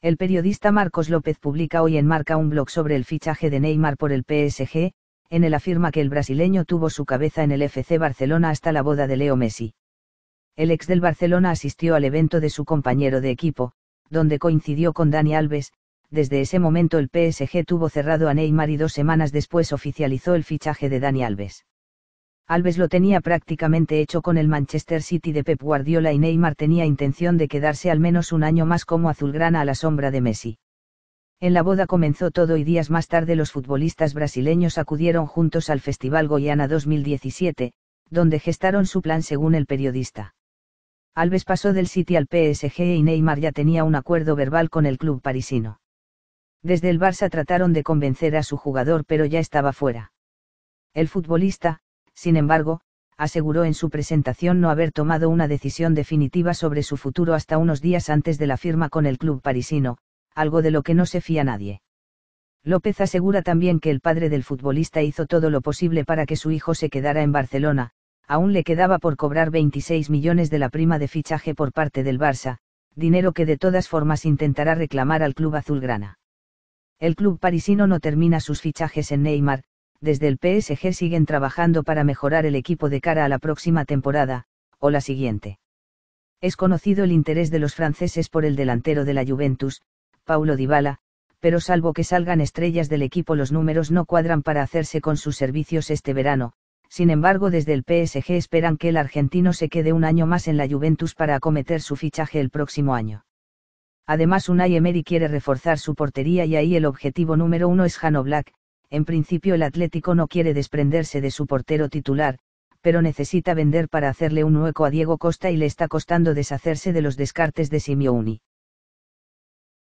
El periodista Marcos López publica hoy en Marca un blog sobre el fichaje de Neymar por el PSG, en el afirma que el brasileño tuvo su cabeza en el FC Barcelona hasta la boda de Leo Messi. El ex del Barcelona asistió al evento de su compañero de equipo, donde coincidió con Dani Alves, desde ese momento el PSG tuvo cerrado a Neymar y dos semanas después oficializó el fichaje de Dani Alves. Alves lo tenía prácticamente hecho con el Manchester City de Pep Guardiola y Neymar tenía intención de quedarse al menos un año más como azulgrana a la sombra de Messi. En la boda comenzó todo y días más tarde los futbolistas brasileños acudieron juntos al Festival Goiana 2017, donde gestaron su plan según el periodista. Alves pasó del City al PSG y Neymar ya tenía un acuerdo verbal con el club parisino. Desde el Barça trataron de convencer a su jugador pero ya estaba fuera. El futbolista, sin embargo, aseguró en su presentación no haber tomado una decisión definitiva sobre su futuro hasta unos días antes de la firma con el club parisino, algo de lo que no se fía nadie. López asegura también que el padre del futbolista hizo todo lo posible para que su hijo se quedara en Barcelona, aún le quedaba por cobrar 26 millones de la prima de fichaje por parte del Barça, dinero que de todas formas intentará reclamar al club azulgrana. El club parisino no termina sus fichajes en Neymar, desde el PSG siguen trabajando para mejorar el equipo de cara a la próxima temporada, o la siguiente. Es conocido el interés de los franceses por el delantero de la Juventus, Paulo Dybala, pero salvo que salgan estrellas del equipo los números no cuadran para hacerse con sus servicios este verano, sin embargo desde el PSG esperan que el argentino se quede un año más en la Juventus para acometer su fichaje el próximo año. Además Unai Emery quiere reforzar su portería y ahí el objetivo número uno es Jano Black, en principio el Atlético no quiere desprenderse de su portero titular, pero necesita vender para hacerle un hueco a Diego Costa y le está costando deshacerse de los descartes de Simeone.